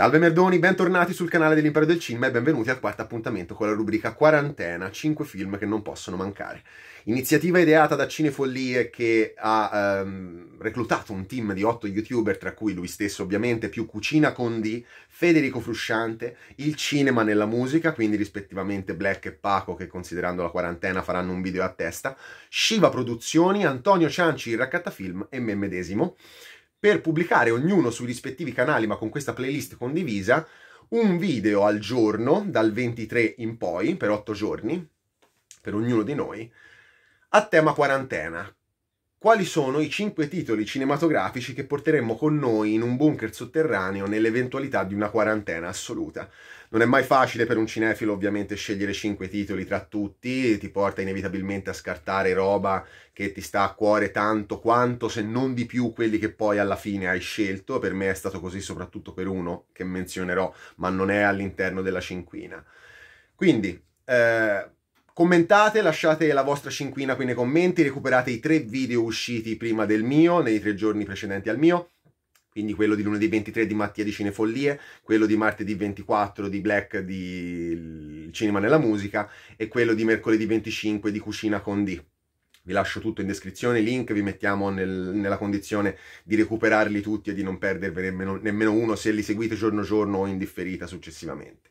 Salve Merdoni, bentornati sul canale dell'Impero del Cinema e benvenuti al quarto appuntamento con la rubrica Quarantena, 5 film che non possono mancare. Iniziativa ideata da Cinefollie che ha ehm, reclutato un team di 8 youtuber, tra cui lui stesso ovviamente, più Cucina Condi, Federico Frusciante, il cinema nella musica, quindi rispettivamente Black e Paco che considerando la quarantena faranno un video a testa, Shiva Produzioni, Antonio Cianci, il Raccattafilm e me medesimo per pubblicare ognuno sui rispettivi canali, ma con questa playlist condivisa, un video al giorno, dal 23 in poi, per 8 giorni, per ognuno di noi, a tema quarantena. Quali sono i 5 titoli cinematografici che porteremmo con noi in un bunker sotterraneo nell'eventualità di una quarantena assoluta? Non è mai facile per un cinefilo ovviamente scegliere 5 titoli tra tutti, ti porta inevitabilmente a scartare roba che ti sta a cuore tanto quanto, se non di più, quelli che poi alla fine hai scelto. Per me è stato così soprattutto per uno che menzionerò, ma non è all'interno della cinquina. Quindi... Eh, Commentate, lasciate la vostra cinquina qui nei commenti, recuperate i tre video usciti prima del mio, nei tre giorni precedenti al mio, quindi quello di lunedì 23 di Mattia di Cinefollie, quello di martedì 24 di Black di Cinema nella Musica e quello di mercoledì 25 di Cucina con D. Vi lascio tutto in descrizione, link, vi mettiamo nel, nella condizione di recuperarli tutti e di non perdervene nemmeno, nemmeno uno se li seguite giorno giorno o in differita successivamente.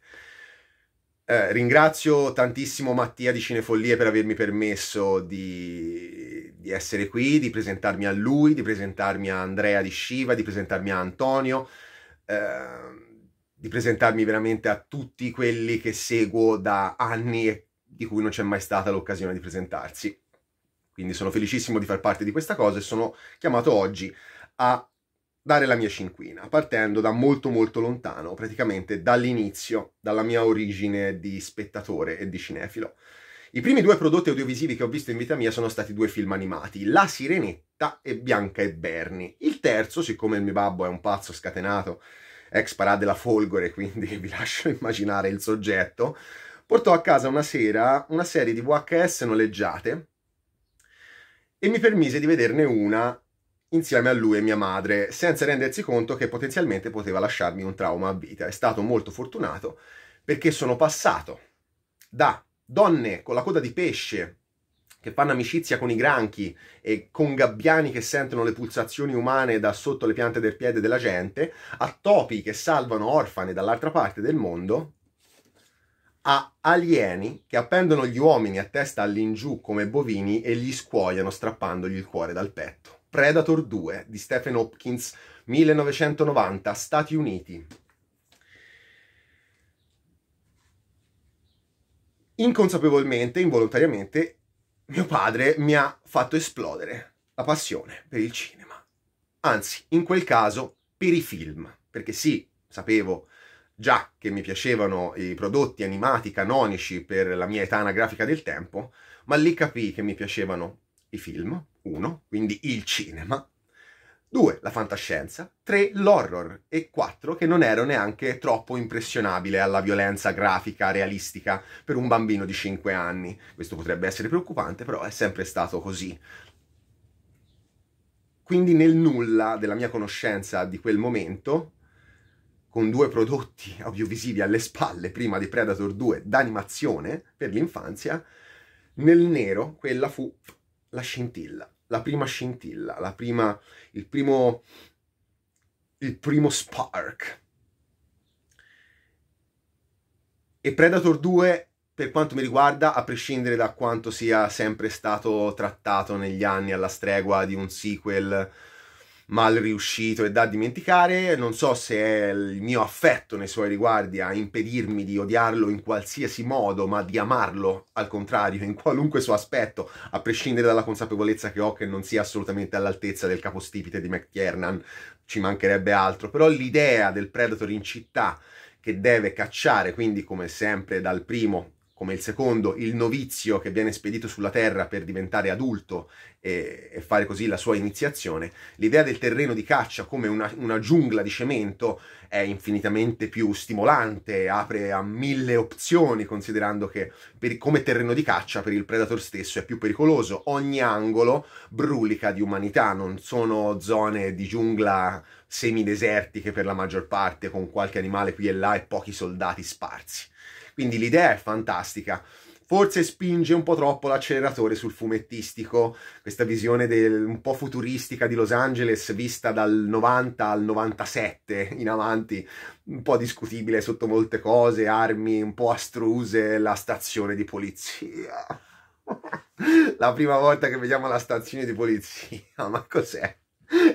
Eh, ringrazio tantissimo Mattia di Cinefollie per avermi permesso di di essere qui, di presentarmi a lui, di presentarmi a Andrea di Shiva, di presentarmi a Antonio, eh, di presentarmi veramente a tutti quelli che seguo da anni e di cui non c'è mai stata l'occasione di presentarsi. Quindi sono felicissimo di far parte di questa cosa e sono chiamato oggi a dare la mia cinquina, partendo da molto molto lontano, praticamente dall'inizio, dalla mia origine di spettatore e di cinefilo. I primi due prodotti audiovisivi che ho visto in vita mia sono stati due film animati, La Sirenetta e Bianca e Berni. Il terzo, siccome il mio babbo è un pazzo scatenato, ex parà della Folgore, quindi vi lascio immaginare il soggetto, portò a casa una sera una serie di VHS noleggiate e mi permise di vederne una insieme a lui e mia madre, senza rendersi conto che potenzialmente poteva lasciarmi un trauma a vita. È stato molto fortunato perché sono passato da donne con la coda di pesce che fanno amicizia con i granchi e con gabbiani che sentono le pulsazioni umane da sotto le piante del piede della gente, a topi che salvano orfane dall'altra parte del mondo, a alieni che appendono gli uomini a testa all'ingiù come bovini e gli scuoiano strappandogli il cuore dal petto. Predator 2 di Stephen Hopkins, 1990, Stati Uniti. inconsapevolmente, involontariamente, mio padre mi ha fatto esplodere la passione per il cinema. Anzi, in quel caso, per i film. Perché sì, sapevo già che mi piacevano i prodotti animati canonici per la mia età anagrafica del tempo, ma lì capì che mi piacevano i film, uno, quindi il cinema, 2. La fantascienza. 3. L'horror. E 4. Che non ero neanche troppo impressionabile alla violenza grafica realistica per un bambino di 5 anni. Questo potrebbe essere preoccupante, però è sempre stato così. Quindi nel nulla della mia conoscenza di quel momento, con due prodotti audiovisivi alle spalle, prima di Predator 2, d'animazione per l'infanzia, nel nero quella fu la scintilla la prima scintilla, la prima, il, primo, il primo spark. E Predator 2 per quanto mi riguarda, a prescindere da quanto sia sempre stato trattato negli anni alla stregua di un sequel mal riuscito e da dimenticare, non so se è il mio affetto nei suoi riguardi a impedirmi di odiarlo in qualsiasi modo, ma di amarlo al contrario, in qualunque suo aspetto, a prescindere dalla consapevolezza che ho che non sia assolutamente all'altezza del capostipite di McTiernan, ci mancherebbe altro, però l'idea del Predator in città che deve cacciare, quindi come sempre dal primo come il secondo, il novizio che viene spedito sulla terra per diventare adulto e, e fare così la sua iniziazione, l'idea del terreno di caccia come una, una, giungla di cemento è infinitamente più stimolante, apre a mille opzioni, considerando che per, come terreno di caccia per il predator stesso è più pericoloso. Ogni angolo brulica di umanità, non sono zone di giungla semidesertiche per la maggior parte, con qualche animale qui e là e pochi soldati sparsi. Quindi l'idea è fantastica forse spinge un po' troppo l'acceleratore sul fumettistico, questa visione del, un po' futuristica di Los Angeles vista dal 90 al 97 in avanti, un po' discutibile sotto molte cose, armi un po' astruse, la stazione di polizia. la prima volta che vediamo la stazione di polizia, ma cos'è?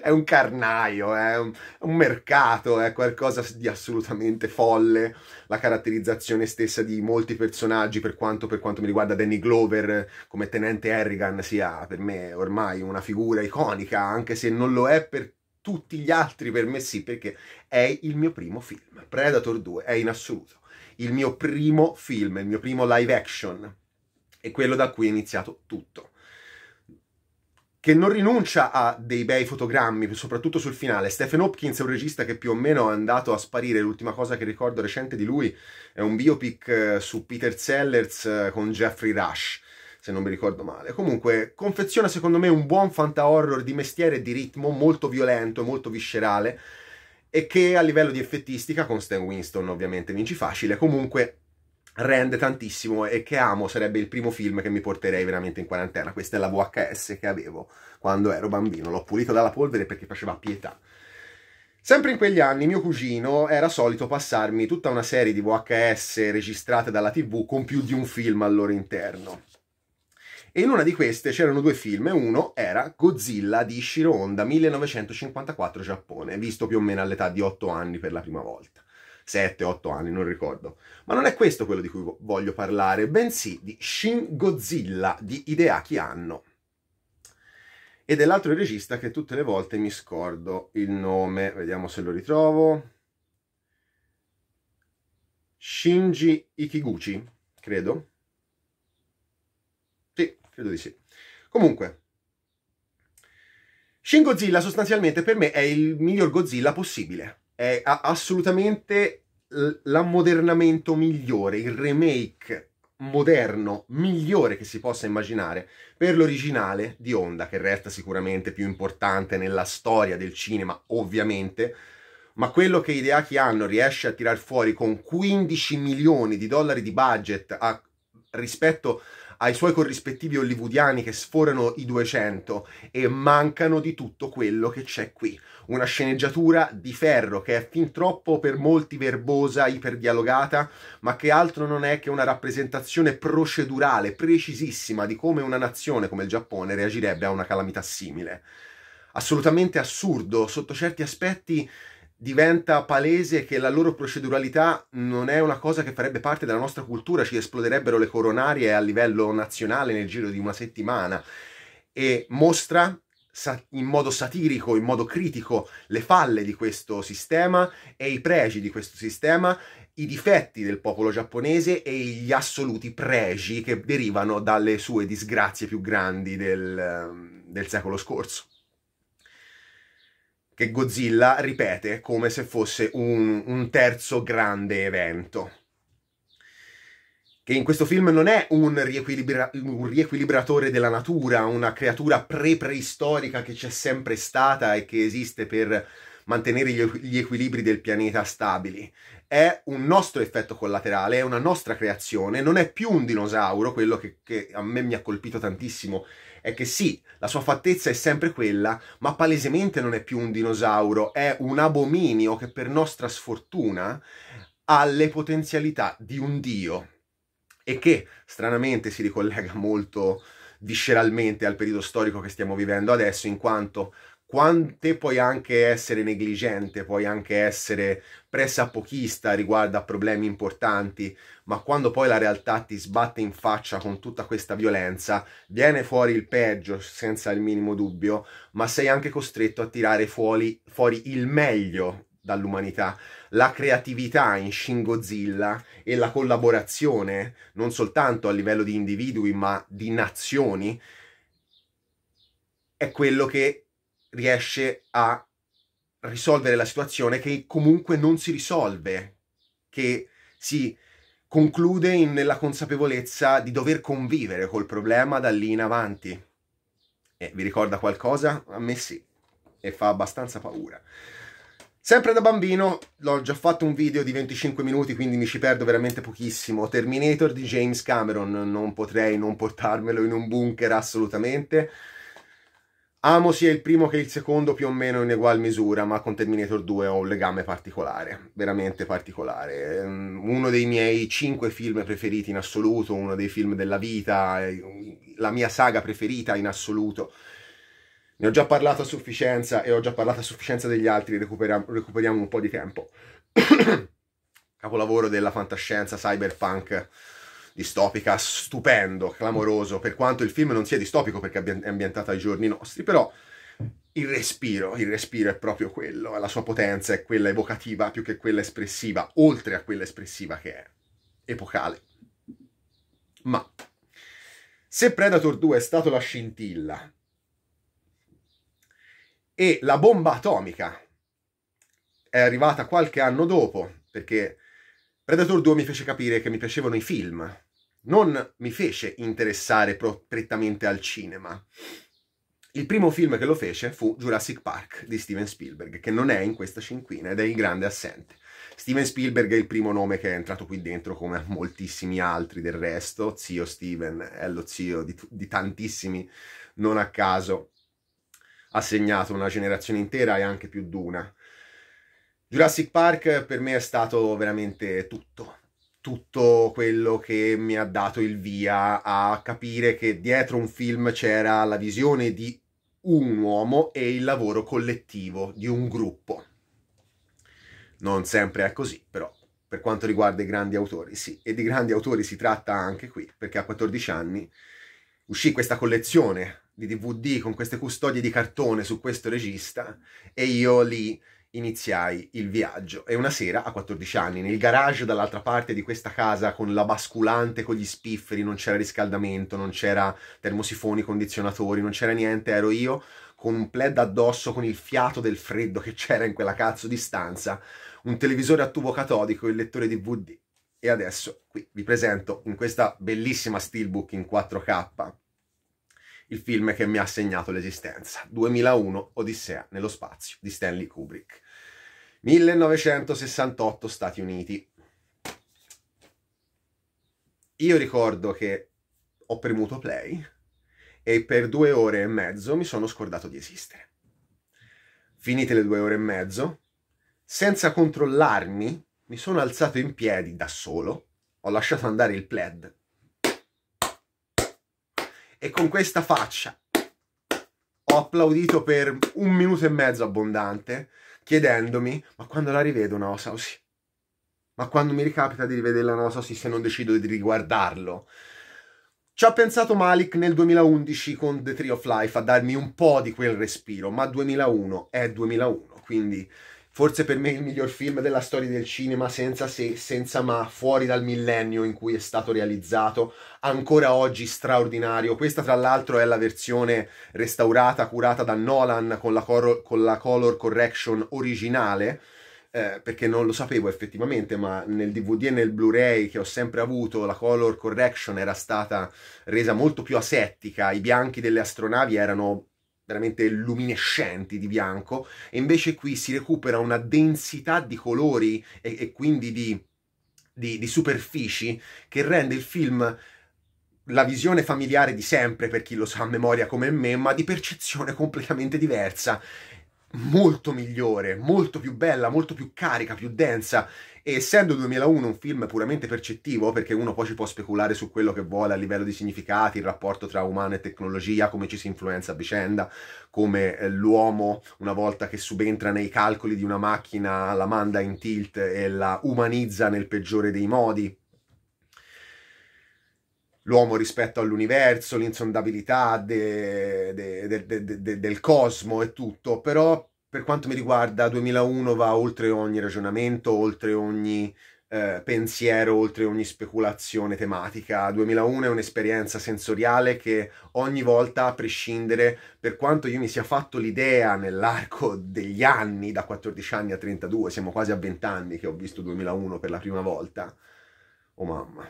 è un carnaio, è un, un, mercato, è qualcosa di assolutamente folle. La caratterizzazione stessa di molti personaggi, per quanto, per quanto mi riguarda Danny Glover eh, come tenente Harrigan sia per me ormai una figura iconica, anche se non lo è per tutti gli altri, per me sì, perché è il mio primo film. Predator 2 è in assoluto il mio primo film, il mio primo live action. E quello da cui è iniziato tutto che non rinuncia a dei bei fotogrammi, soprattutto sul finale. Stephen Hopkins è un regista che più o meno è andato a sparire. L'ultima cosa che ricordo recente di lui è un biopic eh, su Peter Sellers eh, con Jeffrey Rush, se non mi ricordo male. Comunque, confeziona secondo me un buon fanta horror di mestiere e di ritmo molto violento e molto viscerale e che a livello di effettistica, con Stan Winston ovviamente vinci facile, comunque rende tantissimo e che amo, sarebbe il primo film che mi porterei veramente in quarantena. Questa è la VHS che avevo quando ero bambino, l'ho pulito dalla polvere perché faceva pietà. Sempre in quegli anni mio cugino era solito passarmi tutta una serie di VHS registrate dalla TV con più di un film al loro interno. E in una di queste c'erano due film, uno era Godzilla di Shiro Honda 1954 Giappone, visto più o meno all'età di 8 anni per la prima volta. 7-8 anni, non ricordo. Ma non è questo quello di cui voglio parlare, bensì di Shin Godzilla di Ideaki Anno. Ed è l'altro regista che tutte le volte mi scordo il nome, vediamo se lo ritrovo. Shinji Ikiguchi, credo. Sì, credo di sì. Comunque, Shin Godzilla sostanzialmente per me è il miglior Godzilla possibile è assolutamente l'ammodernamento migliore, il remake moderno migliore che si possa immaginare per l'originale di Honda, che resta sicuramente più importante nella storia del cinema, ovviamente, ma quello che Hideaki Anno riesce a tirar fuori con 15 milioni di dollari di budget a, rispetto ai suoi corrispettivi hollywoodiani che sforano i 200 e mancano di tutto quello che c'è qui. Una sceneggiatura di ferro che è fin troppo per molti verbosa, iperdialogata, ma che altro non è che una rappresentazione procedurale precisissima di come una nazione come il Giappone reagirebbe a una calamità simile. Assolutamente assurdo, sotto certi aspetti diventa palese che la loro proceduralità non è una cosa che farebbe parte della nostra cultura, ci esploderebbero le coronarie a livello nazionale nel giro di una settimana e mostra in modo satirico, in modo critico, le falle di questo sistema e i pregi di questo sistema, i difetti del popolo giapponese e gli assoluti pregi che derivano dalle sue disgrazie più grandi del, del secolo scorso che Godzilla ripete come se fosse un, un terzo grande evento che in questo film non è un, riequilibra- un, riequilibratore della natura, una creatura pre-preistorica che c'è sempre stata e che esiste per mantenere gli, gli equilibri del pianeta stabili. È un nostro effetto collaterale, è una nostra creazione, non è più un dinosauro, quello che, che a me mi ha colpito tantissimo è che sì, la sua fattezza è sempre quella, ma palesemente non è più un dinosauro, è un abominio che per nostra sfortuna ha le potenzialità di un dio e che stranamente si ricollega molto visceralmente al periodo storico che stiamo vivendo adesso, in quanto quante puoi anche essere negligente, puoi anche essere pressapochista riguardo a problemi importanti, ma quando poi la realtà ti sbatte in faccia con tutta questa violenza, viene fuori il peggio senza il minimo dubbio, ma sei anche costretto a tirare fuori, fuori il meglio dall'umanità, la creatività in Shin Godzilla e la collaborazione, non soltanto a livello di individui, ma di nazioni, è quello che riesce a risolvere la situazione che comunque non si risolve, che si conclude in, nella consapevolezza di dover convivere col problema da lì in avanti. Eh, vi ricorda qualcosa? A me sì, e fa abbastanza paura. Sempre da bambino, l'ho già fatto un video di 25 minuti, quindi mi ci perdo veramente pochissimo. Terminator di James Cameron, non potrei non portarmelo in un bunker assolutamente. Amo sia il primo che il secondo più o meno in egual misura, ma con Terminator 2 ho un legame particolare, veramente particolare. Ehm, uno dei miei cinque film preferiti in assoluto, uno dei film della vita, eh, la mia saga preferita in assoluto. Ne ho già parlato a sufficienza e ho già parlato a sufficienza degli altri, recuperiamo, recuperiamo un po' di tempo. Capolavoro della fantascienza cyberpunk distopica, stupendo, clamoroso, per quanto il film non sia distopico perché è ambientato ai giorni nostri, però il respiro, il respiro è proprio quello, la sua potenza è quella evocativa più che quella espressiva, oltre a quella espressiva che è epocale. Ma se Predator 2 è stato la scintilla e la bomba atomica è arrivata qualche anno dopo, perché Predator 2 mi fece capire che mi piacevano i film, non mi fece interessare prettamente al cinema. Il primo film che lo fece fu Jurassic Park di Steven Spielberg, che non è in questa cinquina ed è il grande assente. Steven Spielberg è il primo nome che è entrato qui dentro come moltissimi altri del resto, zio Steven è lo zio di, di tantissimi, non a caso ha segnato una generazione intera e anche più d'una. Jurassic Park per me è stato veramente tutto tutto quello che mi ha dato il via a capire che dietro un film c'era la visione di un uomo e il lavoro collettivo di un gruppo. Non sempre è così, però per quanto riguarda i grandi autori, sì, e di grandi autori si tratta anche qui, perché a 14 anni uscì questa collezione di DVD con queste custodie di cartone su questo regista e io lì iniziai il viaggio e una sera a 14 anni nel garage dall'altra parte di questa casa con la basculante con gli spifferi non c'era riscaldamento non c'era termosifoni condizionatori non c'era niente ero io con un plaid addosso con il fiato del freddo che c'era in quella cazzo di stanza un televisore a tubo catodico e il lettore DVD e adesso qui vi presento in questa bellissima steelbook in 4K il film che mi ha segnato l'esistenza, 2001 Odissea nello spazio di Stanley Kubrick. 1968 Stati Uniti. Io ricordo che ho premuto play e per due ore e mezzo mi sono scordato di esistere. Finite le due ore e mezzo, senza controllarmi, mi sono alzato in piedi da solo, ho lasciato andare il plaid e con questa faccia ho applaudito per un minuto e mezzo abbondante chiedendomi ma quando la rivedo una osa Ma quando mi ricapita di rivederla una osa se non decido di riguardarlo? Ci ha pensato Malik nel 2011 con The Tree of Life a darmi un po' di quel respiro, ma 2001 è 2001, quindi forse per me il miglior film della storia del cinema, senza se, senza ma, fuori dal millennio in cui è stato realizzato, ancora oggi straordinario. Questa tra l'altro è la versione restaurata, curata da Nolan con la, cor- con la color correction originale, eh, perché non lo sapevo effettivamente, ma nel DVD e nel Blu-ray che ho sempre avuto la color correction era stata resa molto più asettica, i bianchi delle astronavi erano veramente luminescenti di bianco, e invece qui si recupera una densità di colori e, e quindi di, di, di superfici che rende il film la visione familiare di sempre, per chi lo sa a memoria come me, ma di percezione completamente diversa, molto migliore, molto più bella, molto più carica, più densa e essendo 2001 un film puramente percettivo, perché uno poi ci può speculare su quello che vuole a livello di significati, il rapporto tra umano e tecnologia, come ci si influenza a vicenda, come eh, l'uomo una volta che subentra nei calcoli di una macchina la manda in tilt e la umanizza nel peggiore dei modi, l'uomo rispetto all'universo, l'insondabilità de, de, de, del cosmo e tutto, però per quanto mi riguarda 2001 va oltre ogni ragionamento, oltre ogni eh, pensiero, oltre ogni speculazione tematica. 2001 è un'esperienza sensoriale che ogni volta, a prescindere, per quanto io mi sia fatto l'idea nell'arco degli anni, da 14 anni a 32, siamo quasi a 20 anni che ho visto 2001 per la prima volta. Oh mamma.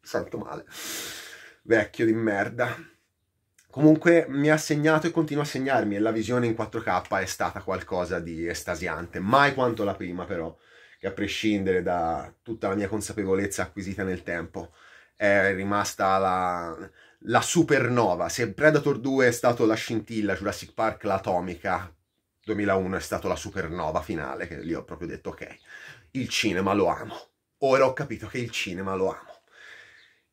Santo male. Vecchio di merda comunque mi ha segnato e continua a segnarmi e la visione in 4K è stata qualcosa di estasiante, mai quanto la prima però, che a prescindere da tutta la mia consapevolezza acquisita nel tempo è rimasta la, la supernova, se Predator 2 è stato la scintilla, Jurassic Park l'atomica, 2001 è stato la supernova finale, che lì ho proprio detto ok, il cinema lo amo, ora ho capito che il cinema lo amo.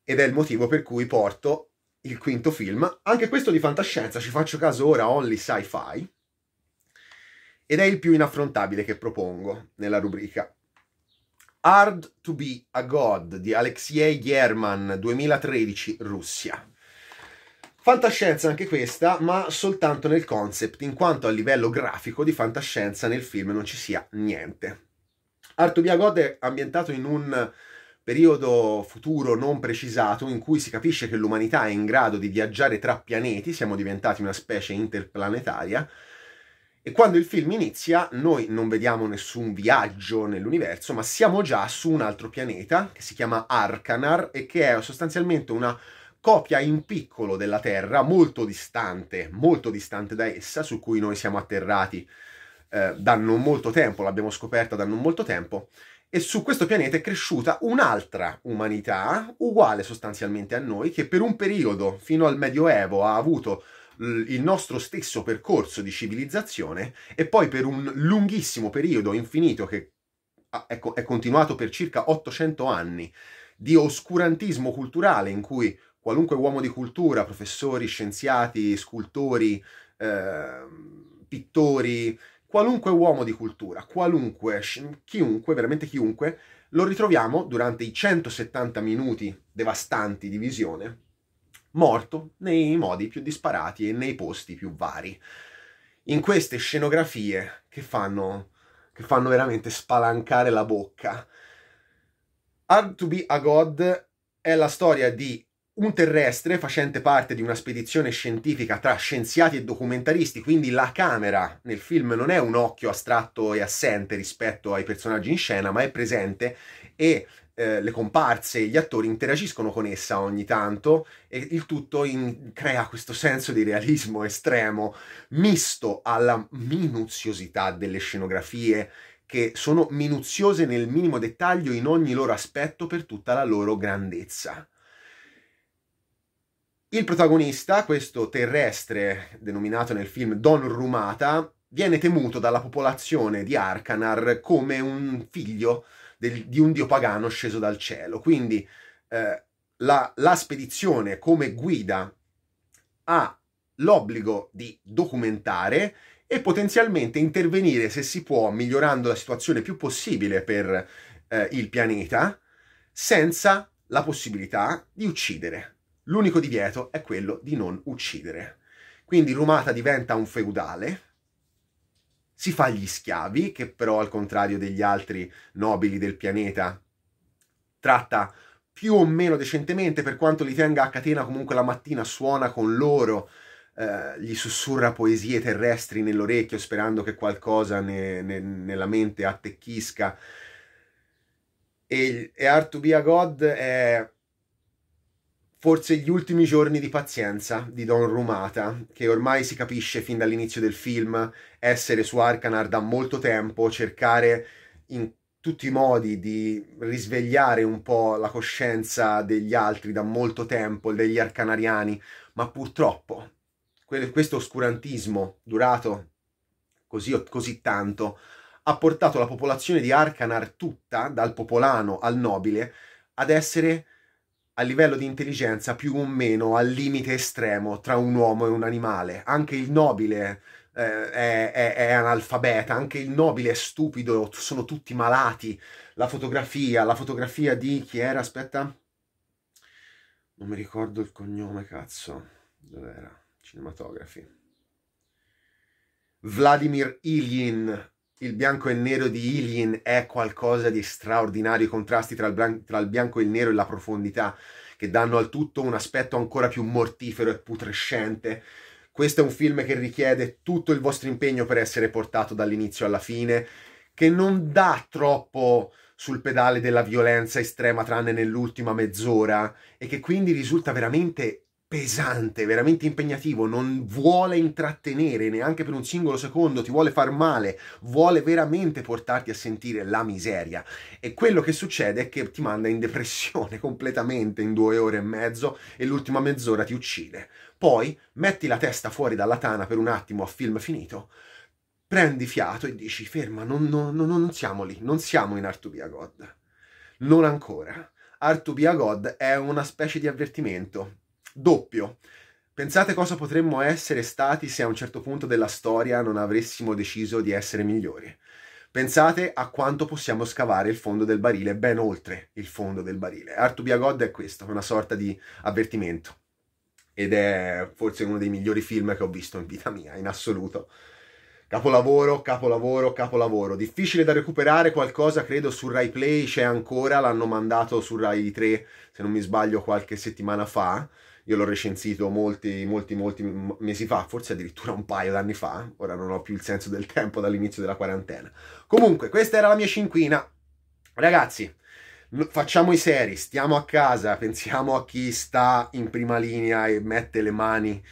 Ed è il motivo per cui porto il quinto film, anche questo di fantascienza, ci faccio caso ora, only sci-fi, ed è il più inaffrontabile che propongo nella rubrica. Hard to be a God di Alexei German, 2013, Russia. Fantascienza anche questa, ma soltanto nel concept, in quanto a livello grafico di fantascienza nel film non ci sia niente. Hard to be a God è ambientato in un periodo futuro non precisato in cui si capisce che l'umanità è in grado di viaggiare tra pianeti, siamo diventati una specie interplanetaria, e quando il film inizia noi non vediamo nessun viaggio nell'universo, ma siamo già su un altro pianeta che si chiama Arcanar e che è sostanzialmente una copia in piccolo della Terra, molto distante, molto distante da essa, su cui noi siamo atterrati eh, da non molto tempo, l'abbiamo scoperta da non molto tempo, e su questo pianeta è cresciuta un'altra umanità, uguale sostanzialmente a noi, che per un periodo, fino al Medioevo, ha avuto eh, il nostro stesso percorso di civilizzazione e poi per un lunghissimo periodo infinito che ah, ecco, è continuato per circa 800 anni di oscurantismo culturale in cui qualunque uomo di cultura, professori, scienziati, scultori, eh, pittori, qualunque uomo di cultura, qualunque, chiunque, veramente chiunque, lo ritroviamo durante i 170 minuti devastanti di visione, morto nei modi più disparati e nei posti più vari. In queste scenografie che fanno, che fanno veramente spalancare la bocca. Hard to be a God è la storia di un terrestre facente parte di una spedizione scientifica tra scienziati e documentaristi, quindi la camera nel film non è un occhio astratto e assente rispetto ai personaggi in scena, ma è presente e eh, le comparse e gli attori interagiscono con essa ogni tanto e il tutto in, crea questo senso di realismo estremo, misto alla minuziosità delle scenografie che sono minuziose nel minimo dettaglio in ogni loro aspetto per tutta la loro grandezza. Il protagonista, questo terrestre denominato nel film Don Rumata, viene temuto dalla popolazione di Arcanar come un figlio del, di un dio pagano sceso dal cielo. Quindi eh, la, la spedizione come guida ha l'obbligo di documentare e potenzialmente intervenire se si può, migliorando la situazione più possibile per eh, il pianeta, senza la possibilità di uccidere. L'unico divieto è quello di non uccidere. Quindi Rumata diventa un feudale, si fa gli schiavi, che però al contrario degli altri nobili del pianeta tratta più o meno decentemente, per quanto li tenga a catena, comunque la mattina suona con loro, eh, gli sussurra poesie terrestri nell'orecchio sperando che qualcosa ne, ne, nella mente attecchisca. E, e Art to be a God è forse gli ultimi giorni di pazienza di Don Rumata, che ormai si capisce fin dall'inizio del film essere su Arcanar da molto tempo, cercare in tutti i modi di risvegliare un po' la coscienza degli altri da molto tempo, degli arcanariani, ma purtroppo questo oscurantismo durato così, così tanto ha portato la popolazione di Arcanar tutta, dal popolano al nobile, ad essere a livello di intelligenza più o meno al limite estremo tra un uomo e un animale. Anche il nobile eh, è, è, è, analfabeta, anche il nobile è stupido, sono tutti malati. La fotografia, la fotografia di chi era, aspetta, non mi ricordo il cognome, cazzo, dov'era? Cinematografi. Vladimir Ilyin il bianco e il nero di Ilien è qualcosa di straordinario, i contrasti tra il, blan- tra il bianco e il nero e la profondità che danno al tutto un aspetto ancora più mortifero e putrescente. Questo è un film che richiede tutto il vostro impegno per essere portato dall'inizio alla fine, che non dà troppo sul pedale della violenza estrema tranne nell'ultima mezz'ora e che quindi risulta veramente pesante, veramente impegnativo, non vuole intrattenere neanche per un singolo secondo, ti vuole far male, vuole veramente portarti a sentire la miseria. E quello che succede è che ti manda in depressione completamente in due ore e mezzo e l'ultima mezz'ora ti uccide. Poi metti la testa fuori dalla tana per un attimo a film finito, prendi fiato e dici ferma, non, non, non, non siamo lì, non siamo in Artubia God. Non ancora. Artubia God è una specie di avvertimento doppio. Pensate cosa potremmo essere stati se a un certo punto della storia non avessimo deciso di essere migliori. Pensate a quanto possiamo scavare il fondo del barile, ben oltre il fondo del barile. Art Biagod be a è questo, una sorta di avvertimento. Ed è forse uno dei migliori film che ho visto in vita mia, in assoluto. Capolavoro, capolavoro, capolavoro. Difficile da recuperare qualcosa, credo, su Rai Play c'è ancora, l'hanno mandato su Rai 3, se non mi sbaglio, qualche settimana fa. Io l'ho recensito molti, molti, molti mesi fa, forse addirittura un paio d'anni fa. Ora non ho più il senso del tempo dall'inizio della quarantena. Comunque, questa era la mia cinquina. Ragazzi, facciamo i seri, stiamo a casa, pensiamo a chi sta in prima linea e mette le mani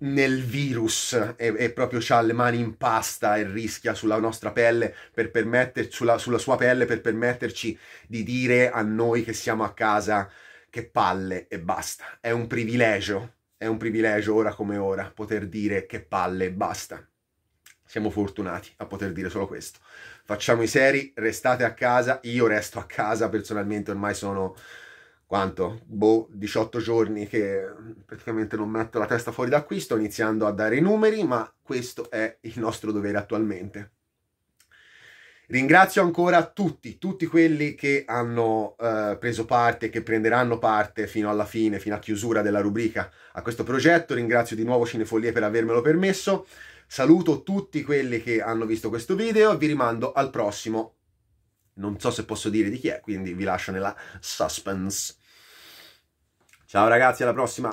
nel virus e, e, proprio ha le mani in pasta e rischia sulla nostra pelle per permetterci sulla, sulla sua pelle per permetterci di dire a noi che siamo a casa che palle e basta. È un privilegio, è un privilegio ora come ora poter dire che palle e basta. Siamo fortunati a poter dire solo questo. Facciamo i seri, restate a casa, io resto a casa personalmente, ormai sono quanto? Boh, 18 giorni che praticamente non metto la testa fuori da qui, sto iniziando a dare i numeri, ma questo è il nostro dovere attualmente. Ringrazio ancora tutti, tutti quelli che hanno eh, preso parte, che prenderanno parte fino alla fine, fino a chiusura della rubrica a questo progetto. Ringrazio di nuovo Cinefollie per avermelo permesso. Saluto tutti quelli che hanno visto questo video e vi rimando al prossimo. Non so se posso dire di chi è, quindi vi lascio nella suspense. Ciao ragazzi, alla prossima!